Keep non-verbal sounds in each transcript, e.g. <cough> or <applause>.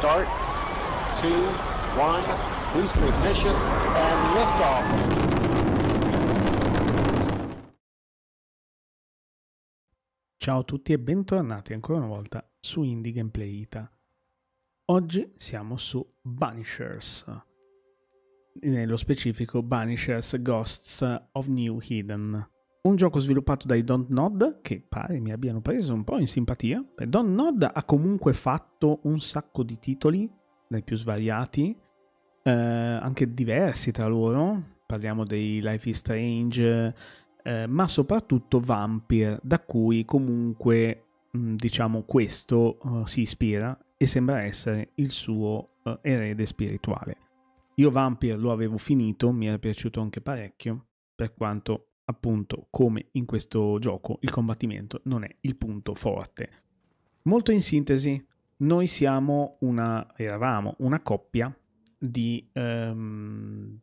start, two, one, boost ignition, and liftoff. Ciao a tutti e bentornati ancora una volta su Indie Gameplay Ita. Oggi siamo su Banishers, nello specifico Banishers Ghosts of New Hidden un gioco sviluppato dai Don't Nod, che pare mi abbiano preso un po' in simpatia. Don't Nod ha comunque fatto un sacco di titoli, dai più svariati, eh, anche diversi tra loro. Parliamo dei Life is Strange, eh, ma soprattutto Vampire, da cui comunque mm, diciamo questo uh, si ispira e sembra essere il suo uh, erede spirituale. Io Vampire lo avevo finito, mi era piaciuto anche parecchio, per quanto appunto come in questo gioco il combattimento non è il punto forte. Molto in sintesi, noi siamo una, eravamo una coppia di um,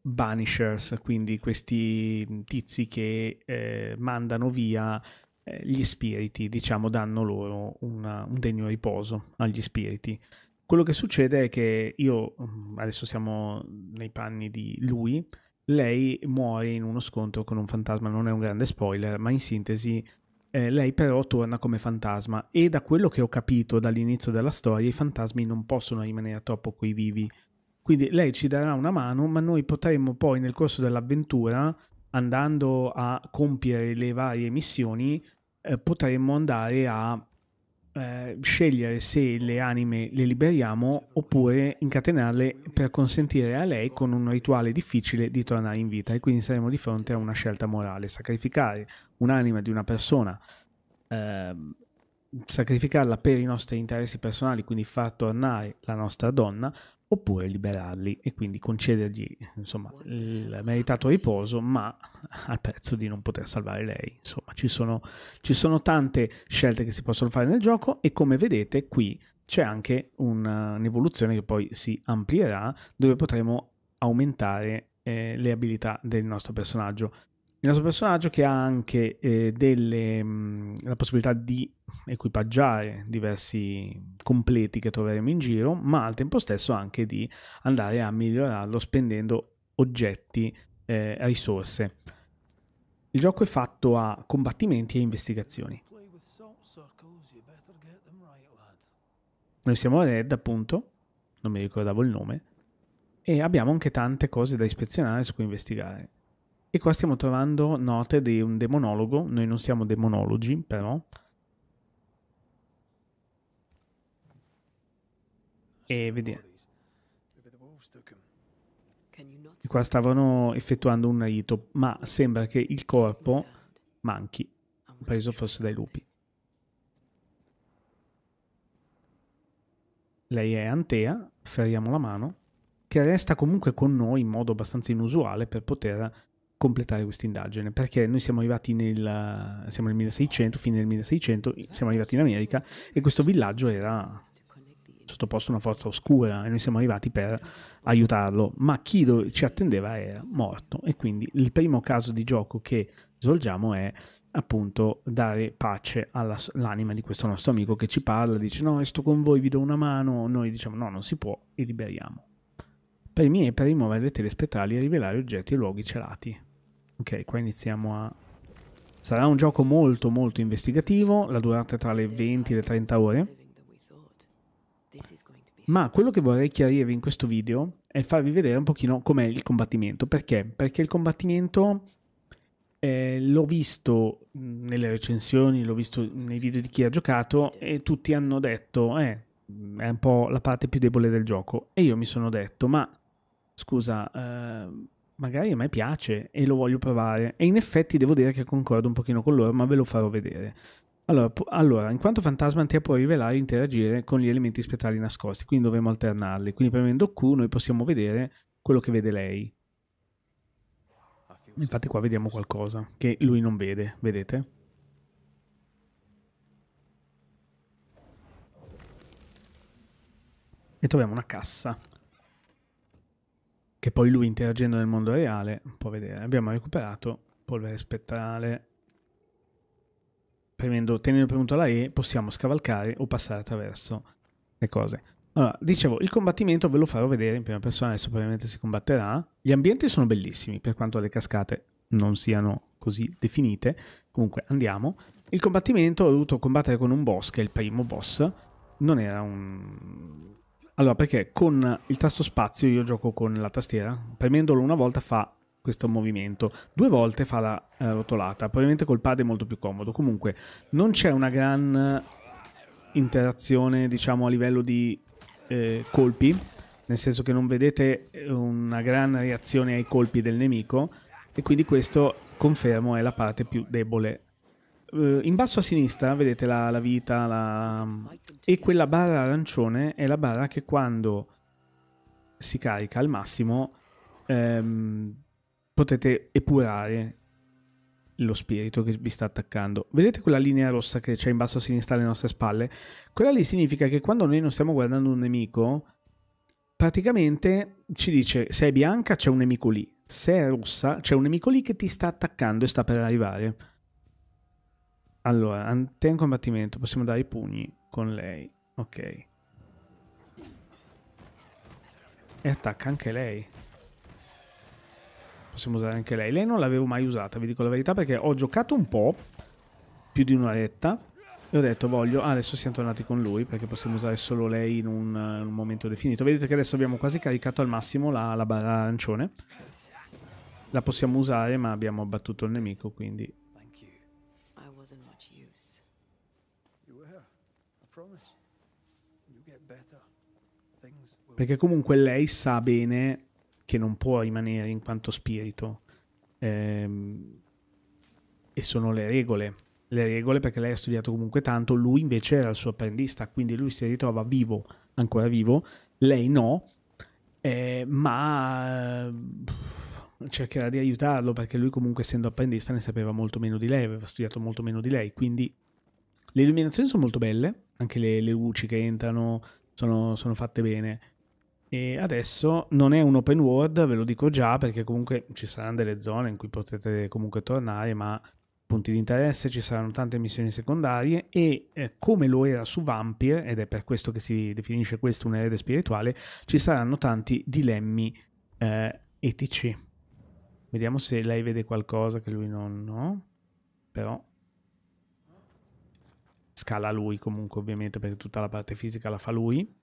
banishers, quindi questi tizi che eh, mandano via eh, gli spiriti, diciamo danno loro una, un degno riposo agli spiriti. Quello che succede è che io, mm, adesso siamo nei panni di lui, lei muore in uno scontro con un fantasma, non è un grande spoiler, ma in sintesi eh, lei però torna come fantasma e da quello che ho capito dall'inizio della storia i fantasmi non possono rimanere troppo qui vivi. Quindi lei ci darà una mano, ma noi potremmo poi nel corso dell'avventura, andando a compiere le varie missioni, eh, potremmo andare a eh, scegliere se le anime le liberiamo oppure incatenarle per consentire a lei con un rituale difficile di tornare in vita e quindi saremo di fronte a una scelta morale, sacrificare un'anima di una persona eh, sacrificarla per i nostri interessi personali, quindi far tornare la nostra donna, oppure liberarli e quindi concedergli insomma, il meritato riposo, ma al prezzo di non poter salvare lei. Insomma, ci sono, ci sono tante scelte che si possono fare nel gioco e come vedete qui c'è anche un'evoluzione che poi si amplierà dove potremo aumentare eh, le abilità del nostro personaggio. Il nostro personaggio che ha anche eh, delle, mh, mm, la possibilità di equipaggiare diversi completi che troveremo in giro, ma al tempo stesso anche di andare a migliorarlo spendendo oggetti, eh, risorse. Il gioco è fatto a combattimenti e investigazioni. Noi siamo Red, appunto, non mi ricordavo il nome, e abbiamo anche tante cose da ispezionare su cui investigare. E qua stiamo trovando note di un demonologo, noi non siamo demonologi però. E vediamo. E qua stavano effettuando un rito, ma sembra che il corpo manchi, preso forse dai lupi. Lei è Antea, ferriamo la mano, che resta comunque con noi in modo abbastanza inusuale per poter completare questa indagine perché noi siamo arrivati nel, siamo nel 1600, fine del 1600, siamo arrivati in America e questo villaggio era sottoposto a una forza oscura e noi siamo arrivati per aiutarlo, ma chi ci attendeva era morto e quindi il primo caso di gioco che svolgiamo è appunto dare pace all'anima di questo nostro amico che ci parla, dice no, sto con voi, vi do una mano, noi diciamo no, non si può e liberiamo. Per me e per rimuovere le tele spettrali e rivelare oggetti e luoghi celati. Ok, qua iniziamo a... Sarà un gioco molto molto investigativo, la durata è tra le 20 e le 30 ore. Ma quello che vorrei chiarirvi in questo video è farvi vedere un pochino com'è il combattimento. Perché? Perché il combattimento eh, l'ho visto nelle recensioni, l'ho visto nei video di chi ha giocato e tutti hanno detto eh, è un po' la parte più debole del gioco. E io mi sono detto, ma scusa, eh, magari a me piace e lo voglio provare. E in effetti devo dire che concordo un pochino con loro, ma ve lo farò vedere. Allora, pu- allora in quanto fantasma fantasmantea può rivelare e interagire con gli elementi spettrali nascosti, quindi dovremo alternarli. Quindi premendo Q noi possiamo vedere quello che vede lei. Infatti qua vediamo qualcosa che lui non vede, vedete? E troviamo una cassa che poi lui interagendo nel mondo reale può vedere. Abbiamo recuperato polvere spettrale. Premendo, tenendo premuto la E possiamo scavalcare o passare attraverso le cose. Allora, dicevo, il combattimento ve lo farò vedere in prima persona, adesso probabilmente si combatterà. Gli ambienti sono bellissimi, per quanto le cascate non siano così definite. Comunque, andiamo. Il combattimento ho dovuto combattere con un boss, che è il primo boss. Non era un allora, perché con il tasto spazio io gioco con la tastiera, premendolo una volta fa questo movimento, due volte fa la eh, rotolata, probabilmente col pad è molto più comodo. Comunque non c'è una gran interazione, diciamo, a livello di eh, colpi, nel senso che non vedete eh, una gran reazione ai colpi del nemico e quindi questo, confermo, è la parte più debole eh, in basso a sinistra vedete la, la vita la... e quella barra arancione è la barra che quando si carica al massimo ehm, potete epurare lo spirito che vi sta attaccando. Vedete quella linea rossa che c'è in basso a sinistra alle nostre spalle? Quella lì significa che quando noi non stiamo guardando un nemico, praticamente ci dice se è bianca c'è un nemico lì, se è rossa c'è un nemico lì che ti sta attaccando e sta per arrivare. Allora, te in combattimento, possiamo dare i pugni con lei. Ok. E attacca anche lei. Possiamo usare anche lei. Lei non l'avevo mai usata, vi dico la verità, perché ho giocato un po', più di un'oretta, e ho detto voglio... Ah, adesso siamo tornati con lui, perché possiamo usare solo lei in un, in un momento definito. Vedete che adesso abbiamo quasi caricato al massimo la, la barra arancione. La possiamo usare, ma abbiamo abbattuto il nemico, quindi Perché comunque lei sa bene che non può rimanere in quanto spirito. Ehm, e sono le regole. Le regole perché lei ha studiato comunque tanto, lui invece era il suo apprendista, quindi lui si ritrova vivo, ancora vivo, lei no, eh, ma cercherà di aiutarlo perché lui comunque essendo apprendista ne sapeva molto meno di lei, aveva studiato molto meno di lei, quindi le illuminazioni sono molto belle, anche le, le luci che entrano sono, sono fatte bene. E adesso non è un open world, ve lo dico già, perché comunque ci saranno delle zone in cui potete comunque tornare, ma punti di interesse, ci saranno tante missioni secondarie e eh, come lo era su Vampir, ed è per questo che si definisce questo un erede spirituale, ci saranno tanti dilemmi eh, etici. Vediamo se lei vede qualcosa che lui non... No? Però scala lui comunque ovviamente perché tutta la parte fisica la fa lui.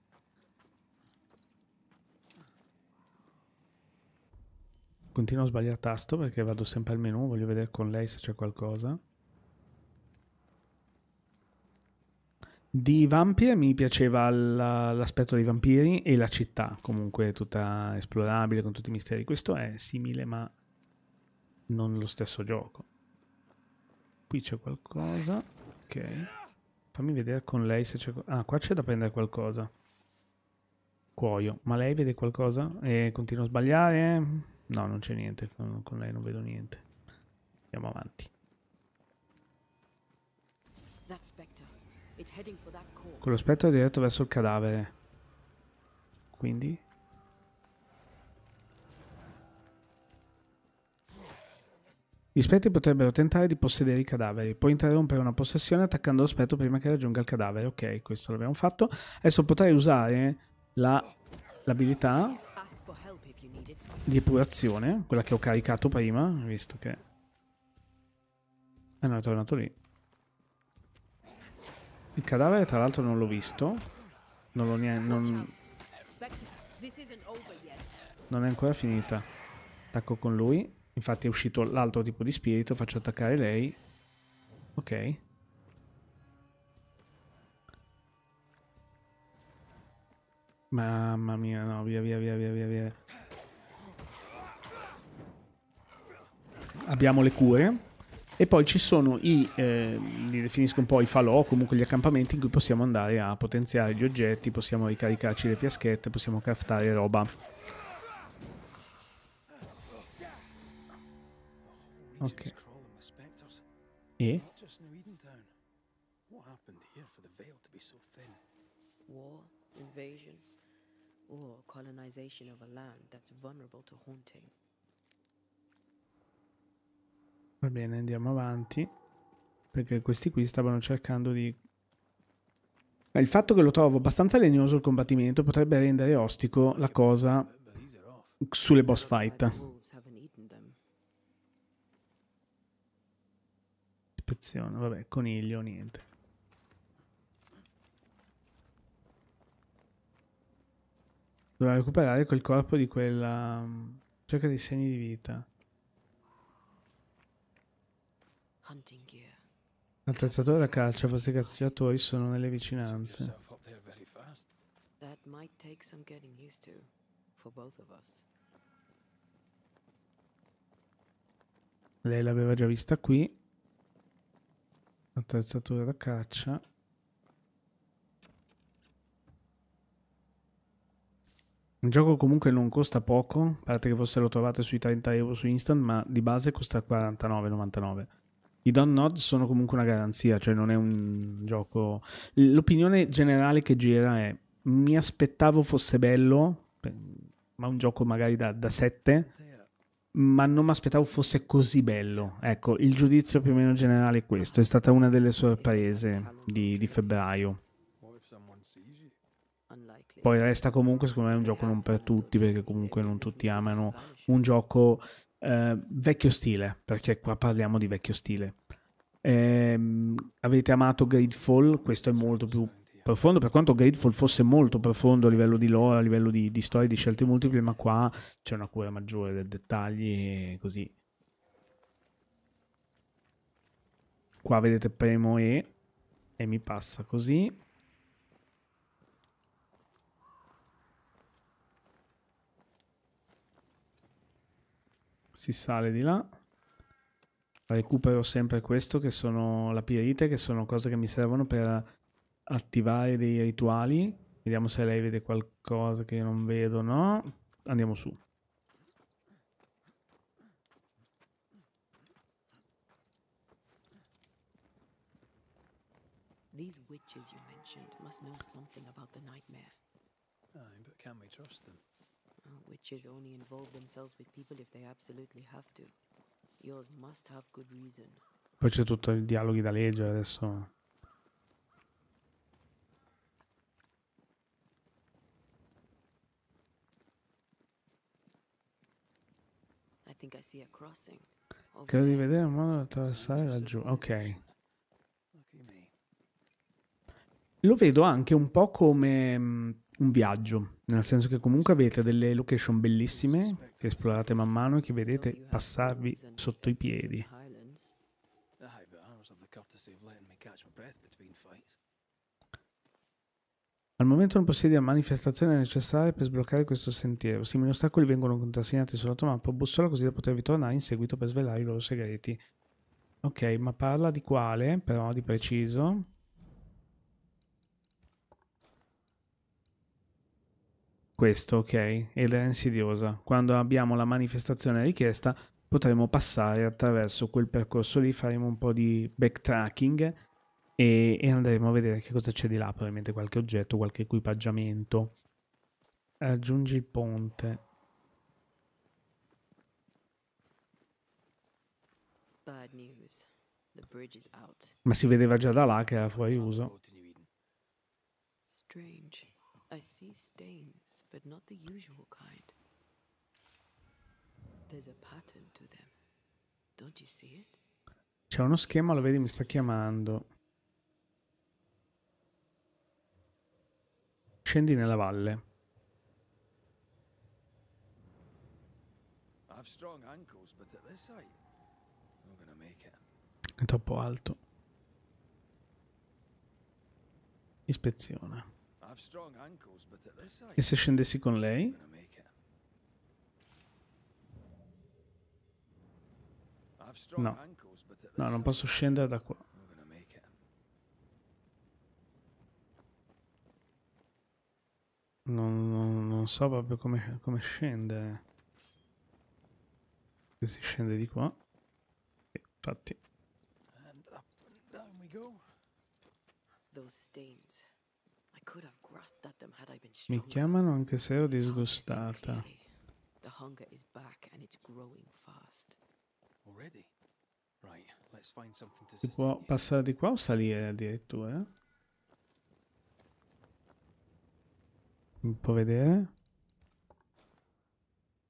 Continuo a sbagliare tasto perché vado sempre al menu, voglio vedere con lei se c'è qualcosa. Di Vampire mi piaceva l'aspetto dei vampiri e la città, comunque tutta esplorabile con tutti i misteri. Questo è simile ma non lo stesso gioco. Qui c'è qualcosa. Ok. Fammi vedere con lei se c'è... Ah, qua c'è da prendere qualcosa. Cuoio. Ma lei vede qualcosa? E continua a sbagliare? No, non c'è niente. Con, con lei non vedo niente. Andiamo avanti. Quello spettro è diretto verso il cadavere. Quindi? Gli spetti potrebbero tentare di possedere i cadaveri, puoi interrompere una possessione attaccando lo spettro prima che raggiunga il cadavere. Ok, questo l'abbiamo fatto. Adesso potrei usare l'abilità di epurazione, quella che ho caricato prima, visto che... Eh ah, non è tornato lì. Il cadavere tra l'altro non l'ho visto. Non l'ho neanche... Non... non è ancora finita. Attacco con lui. Infatti è uscito l'altro tipo di spirito, faccio attaccare lei. Ok. Mamma mia, no, via, via, via, via, via, via. Abbiamo le cure. E poi ci sono i, eh, li definisco un po' i falò, comunque gli accampamenti in cui possiamo andare a potenziare gli oggetti, possiamo ricaricarci le piaschette possiamo craftare roba Ok. E? What happened here for the veil to be so thin? War, invasion, or colonization of a land that's vulnerable to haunting. Va bene, andiamo avanti. Perché questi qui stavano cercando di... Eh, il fatto che lo trovo abbastanza legnoso il combattimento potrebbe rendere ostico la cosa sulle boss fight. ispezione. Vabbè, coniglio, niente. Dobbiamo recuperare quel corpo di quella... Mm, cerca dei segni di vita. L'attrezzatura da caccia forse i cacciatori sono nelle vicinanze. Lei l'aveva già vista qui attrezzatura da caccia Un gioco comunque non costa poco, a parte che forse lo trovate sui 30 euro su Instant, ma di base costa 49,99. I Don Nod sono comunque una garanzia, cioè non è un gioco... L'opinione generale che gira è, mi aspettavo fosse bello, ma un gioco magari da, da 7, ma non mi aspettavo fosse così bello. Ecco, il giudizio più o meno generale è questo, è stata una delle sorprese di, di febbraio. Poi resta comunque, secondo me, un gioco non per tutti, perché comunque non tutti amano un gioco eh, vecchio stile, perché qua parliamo di vecchio stile. Eh, avete amato Gridfall, questo è molto più profondo, per quanto Grateful fosse molto profondo a livello di lore, a livello di, di storie, di scelte multiple, ma qua c'è una cura maggiore dei dettagli e così. Qua vedete premo E e mi passa così. Si sale di là. Recupero sempre questo che sono la pirite, che sono cose che mi servono per attivare dei rituali. Vediamo se lei vede qualcosa che io non vedo, no? Andiamo su. These witches you mentioned must know something about the nightmare. Aye, but can we trust them? Uh, witches only involve themselves with people if they absolutely have to. Yours must have good reason. Poi c'è tutto il dialogo da leggere adesso. Credo di vedere un modo di attraversare laggiù. Ok. Lo vedo anche un po' come mm, un viaggio, nel senso che comunque avete delle location bellissime che esplorate man mano e che vedete passarvi sotto i piedi. Al momento non possiede la manifestazione necessaria per sbloccare questo sentiero. Simili ostacoli vengono contrassegnati sulla tua sull'automappa bussola così da potervi tornare in seguito per svelare i loro segreti. Ok, ma parla di quale, però, di preciso? Questo, ok, ed era insidiosa. Quando abbiamo la manifestazione richiesta potremo passare attraverso quel percorso lì, faremo un po' di backtracking e, e andremo a vedere che cosa c'è di là, probabilmente qualche oggetto, qualche equipaggiamento. Aggiungi il ponte. Ma si vedeva già da là che era fuori uso. Strange. I see stains, but not the usual kind. There's a pattern to them. Don't you see it? C'è uno schema, lo vedi, mi sta chiamando. Scendi nella valle. È troppo alto. Ispeziona. E se scendessi con lei? No. No, non posso scendere da qua. Non, non, non so proprio come, come scendere. Se si scende di qua. E infatti. And up and down we go. Those stains. I could have grasped at them had I been Mi chiamano anche se ero disgustata. The hunger is back and it's growing fast. Already? Right, let's find something to Si può passare di qua o salire addirittura? Un po' vedere.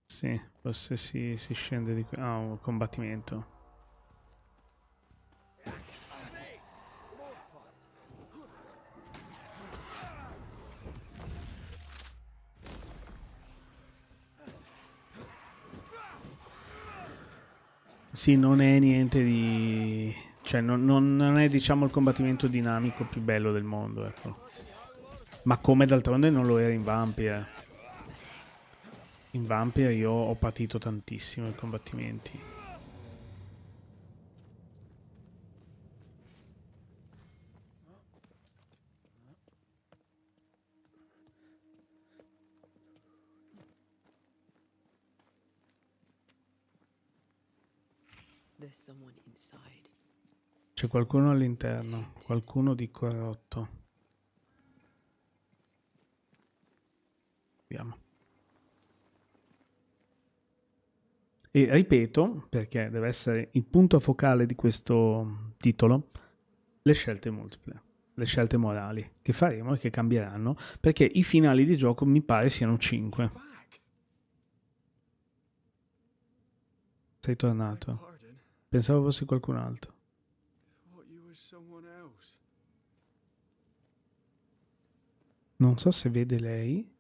Sì, forse si, si scende di qui. Ah, oh, un combattimento. Sì, non è niente di... Cioè, non, non, è, diciamo, il combattimento dinamico più bello del mondo, ecco. Ma come d'altronde non lo era in Vampire. Eh. In Vampire io ho patito tantissimo i combattimenti. C'è qualcuno all'interno, qualcuno di qua rotto. E ripeto, perché deve essere il punto focale di questo titolo, le scelte multiple, le scelte morali che faremo e che cambieranno, perché i finali di gioco mi pare siano 5. Sei tornato. Pensavo fosse qualcun altro. Non so se vede lei.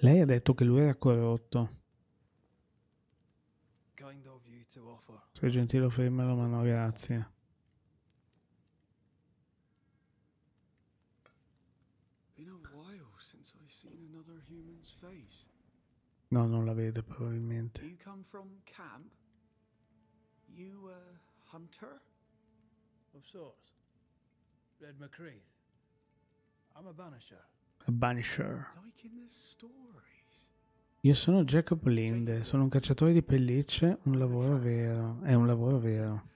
Lei ha detto che lui era corrotto. Sei gentile offrirmelo, ma no, grazie. No, non la vede probabilmente. You come from camp? You a hunter? Of sorts. Red McCraith. I'm a banisher. A banisher. Io sono Jacob Linde, sono un cacciatore di pellicce, un lavoro vero, è un lavoro vero.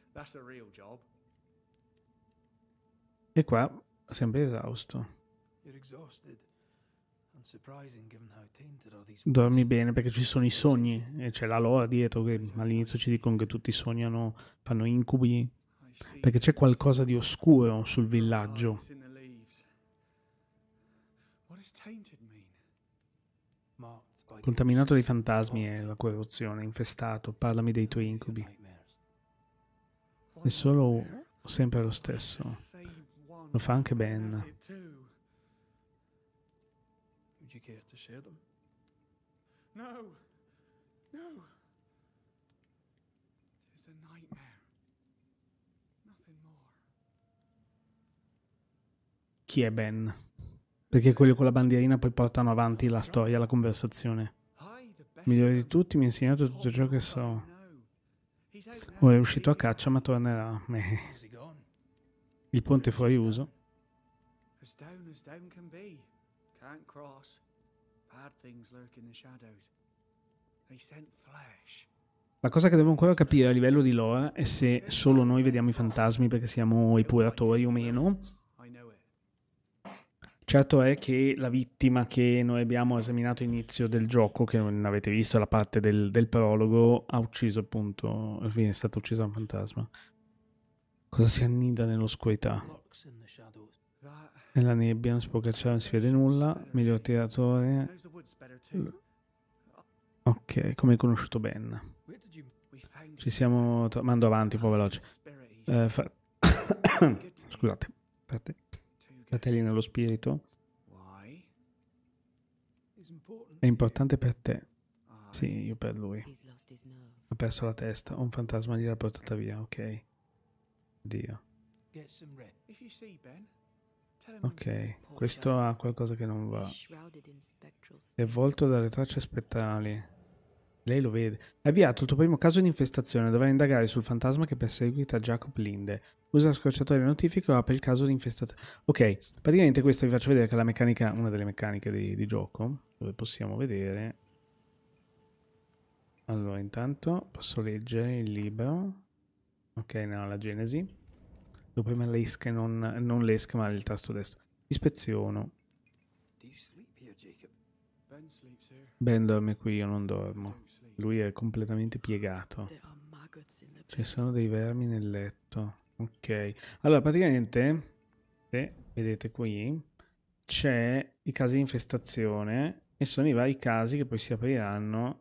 E qua sembra esausto. Dormi bene perché ci sono i sogni e c'è la lore dietro che all'inizio ci dicono che tutti sognano, fanno incubi perché c'è qualcosa di oscuro sul villaggio. Contaminato dai fantasmi e la corruzione, infestato, parlami dei tuoi incubi. È solo sempre lo stesso. Lo fa anche Ben. No, no. È un nightmare. chi è Ben. Perché quelli con la bandierina poi portano avanti la storia, la conversazione. Migliore di tutti, mi ha insegnato tutto ciò che so. Ora è uscito a caccia, ma tornerà. Meh. Il ponte fuori uso. La cosa che devo ancora capire a livello di lore è se solo noi vediamo i fantasmi perché siamo i puratori o meno, Certo è che la vittima che noi abbiamo esaminato all'inizio del gioco, che non avete visto la parte del, del prologo, ha ucciso appunto, fine è stata uccisa un fantasma. Cosa si annida nell'oscurità? Nella nebbia non si può cacciare, non si vede nulla. Miglior tiratore. Ok, come hai conosciuto Ben? Ci siamo... Mando avanti un po' veloce. Eh, fa... <coughs> Scusate. Aspetta fratelli nello spirito, è importante per te. Sì, io per lui. Ha perso la testa, un fantasma gliel'ha portata via, ok. Dio. Ok, questo ha qualcosa che non va. È avvolto dalle tracce spettrali. Lei lo vede. Hai avviato il tuo primo caso di infestazione. Dovrai indagare sul fantasma che perseguita Jacob Linde. Usa la scorciatoia e notifica o apri il caso di infestazione. Ok, praticamente questo vi faccio vedere che è la meccanica, una delle meccaniche di, di gioco, dove possiamo vedere... Allora, intanto posso leggere il libro. Ok, no, la Genesi. Dopo prima l'esca, non, non l'esca, ma il tasto destro. Ispeziono. Ben dorme qui, io non dormo. Lui è completamente piegato. Ci sono dei vermi nel letto. Ok. Allora, praticamente, se vedete qui, c'è i casi di infestazione e sono i vari casi che poi si apriranno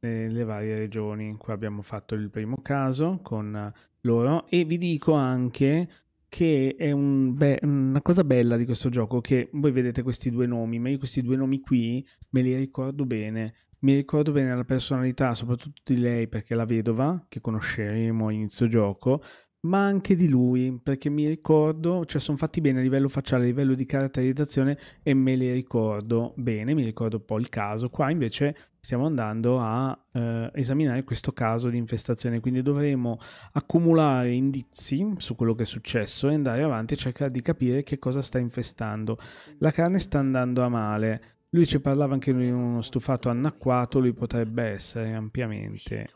nelle eh, varie regioni. Qua abbiamo fatto il primo caso con loro e vi dico anche che è un be- una cosa bella di questo gioco, che voi vedete questi due nomi, ma io questi due nomi qui me li ricordo bene. Mi ricordo bene la personalità, soprattutto di lei, perché è la vedova, che conosceremo a inizio gioco, ma anche di lui, perché mi ricordo, cioè sono fatti bene a livello facciale, a livello di caratterizzazione e me li ricordo bene, mi ricordo un po' il caso. Qua invece stiamo andando a eh, esaminare questo caso di infestazione, quindi dovremo accumulare indizi su quello che è successo e andare avanti e cercare di capire che cosa sta infestando. La carne sta andando a male. Lui ci parlava anche di uno stufato anacquato, lui potrebbe essere ampiamente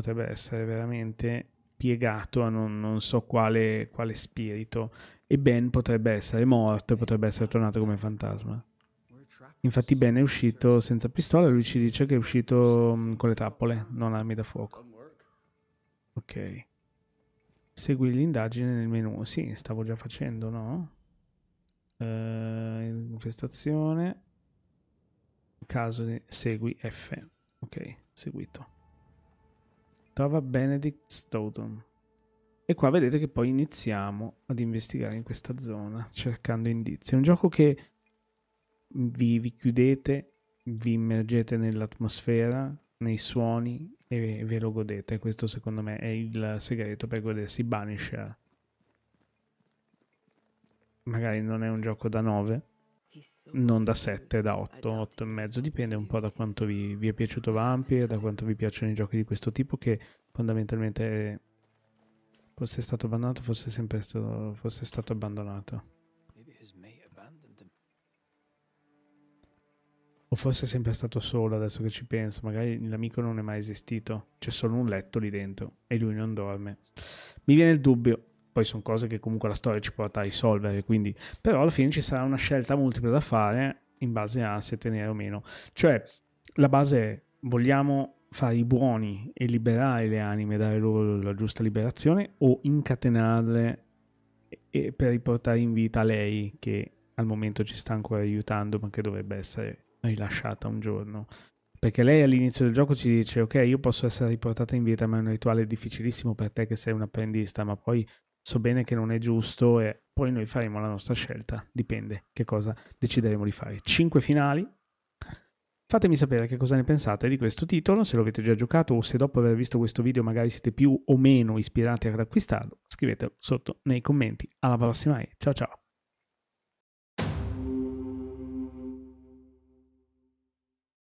potrebbe essere veramente piegato a non, non so quale, quale, spirito e Ben potrebbe essere morto e potrebbe essere tornato come fantasma. Infatti Ben è uscito senza pistola e lui ci dice che è uscito mm, con le trappole, non armi da fuoco. Ok. Segui l'indagine nel menu. Sì, stavo già facendo, no? Uh, infestazione. Caso di... Segui F. Ok, seguito trova Benedict Stoughton. E qua vedete che poi iniziamo ad investigare in questa zona cercando indizi. È un gioco che vi, vi chiudete, vi immergete nell'atmosfera, nei suoni e ve lo godete. Questo secondo me è il segreto per godersi Banisher. Magari non è un gioco da 9, non da 7, da 8, eh, 8 e mezzo, dipende un po' da quanto vi, vi è piaciuto Vampir, da quanto vi piacciono i giochi di questo tipo che fondamentalmente fosse stato abbandonato, fosse sempre stato, fosse stato abbandonato. O fosse sempre stato solo, adesso che ci penso, magari l'amico non è mai esistito, c'è solo un letto lì dentro e lui non dorme. Mi viene il dubbio, poi sono cose che comunque la storia ci porta a risolvere, quindi però alla fine ci sarà una scelta multipla da fare in base a se tenere o meno. Cioè, la base è vogliamo fare i buoni e liberare le anime, dare loro la giusta liberazione o incatenarle per riportare in vita lei che al momento ci sta ancora aiutando ma che dovrebbe essere rilasciata un giorno. Perché lei all'inizio del gioco ci dice ok io posso essere riportata in vita ma è un rituale difficilissimo per te che sei un apprendista ma poi so bene che non è giusto e poi noi faremo la nostra scelta, dipende che cosa decideremo di fare. 5 finali. Fatemi sapere che cosa ne pensate di questo titolo, se lo avete già giocato o se dopo aver visto questo video magari siete più o meno ispirati ad acquistarlo, scrivetelo sotto nei commenti. Alla prossima e ciao ciao!